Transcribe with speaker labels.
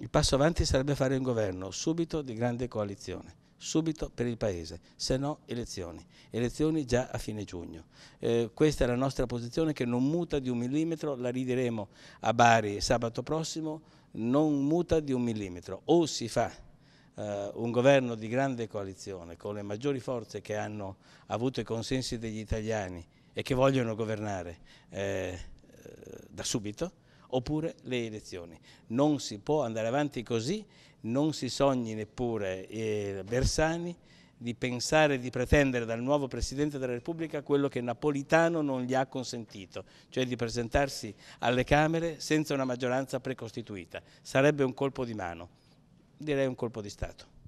Speaker 1: Il passo avanti sarebbe fare un governo subito di grande coalizione, subito per il Paese, se no elezioni, elezioni già a fine giugno. Eh, questa è la nostra posizione che non muta di un millimetro, la ridiremo a Bari sabato prossimo, non muta di un millimetro, o si fa Uh, un governo di grande coalizione con le maggiori forze che hanno avuto i consensi degli italiani e che vogliono governare eh, eh da subito oppure le elezioni. Non si può andare avanti così, non si sogni neppure eh, Bersani di pensare di pretendere dal nuovo Presidente della Repubblica quello che Napolitano non gli ha consentito, cioè di presentarsi alle Camere senza una maggioranza precostituita. Sarebbe un colpo di mano, direi un colpo di Stato.